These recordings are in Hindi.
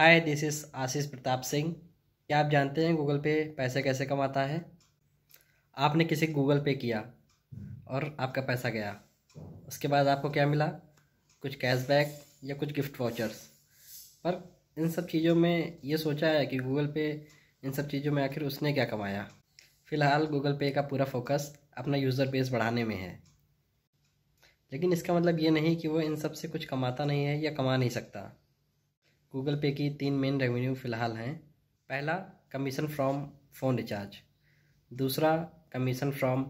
hi this is Ashish Pratap Singh क्या आप जानते हैं गूगल पे पैसे कैसे कमाता है आपने किसी गूगल पे किया और आपका पैसा गया उसके बाद आपको क्या मिला कुछ कैशबैक या कुछ गिफ्ट वाउचर्स पर इन सब चीज़ों में ये सोचा है कि गूगल पे इन सब चीज़ों में आखिर उसने क्या कमाया फ़िलहाल गूगल पे का पूरा फोकस अपना यूज़र बेस बढ़ाने में है लेकिन इसका मतलब ये नहीं कि वो इन सब से कुछ कमाता नहीं है या कमा नहीं सकता गूगल पे की तीन मेन रेवेन्यू फ़िलहाल हैं पहला कमीशन फ्रॉम फ़ोन रिचार्ज दूसरा कमीशन फ्रॉम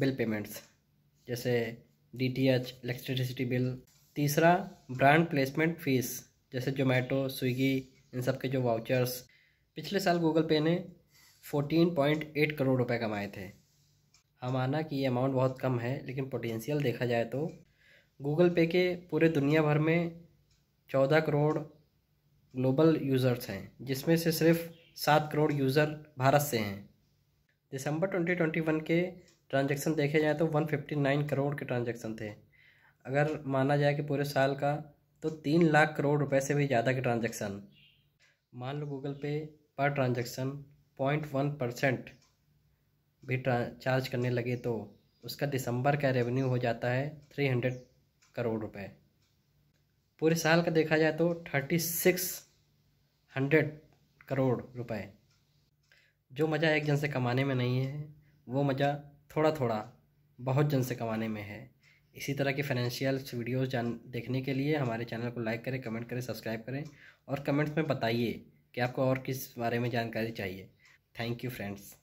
बिल पेमेंट्स जैसे D T H electricity bill तीसरा ब्रांड प्लेसमेंट फ़ीस जैसे जोमेटो स्विगी इन सब के जो वाउचर्स पिछले साल गूगल पे ने 14.8 करोड़ रुपए कमाए थे हम माना कि ये अमाउंट बहुत कम है लेकिन पोटेंशियल देखा जाए तो गूगल पे के पूरे दुनिया भर में 14 करोड़ ग्लोबल यूज़र्स हैं जिसमें से सिर्फ सात करोड़ यूज़र भारत से हैं दिसंबर 2021 के ट्रांजैक्शन देखे जाए तो 159 करोड़ के ट्रांजैक्शन थे अगर माना जाए कि पूरे साल का तो तीन लाख करोड़ रुपए से भी ज़्यादा के ट्रांजैक्शन मान लो गूगल पे पर ट्रांजैक्शन पॉइंट वन परसेंट भी चार्ज करने लगे तो उसका दिसंबर का रेवेन्यू हो जाता है थ्री हंड्रेड करोड़ रुपए पूरे साल का देखा जाए तो थर्टी सिक्स हंड्रेड करोड़ रुपए जो मज़ा एक जन से कमाने में नहीं है वो मज़ा थोड़ा थोड़ा बहुत जन से कमाने में है इसी तरह की फाइनेंशियल वीडियोस जान देखने के लिए हमारे चैनल को लाइक करें कमेंट करें सब्सक्राइब करें और कमेंट्स में बताइए कि आपको और किस बारे में जानकारी चाहिए थैंक यू फ्रेंड्स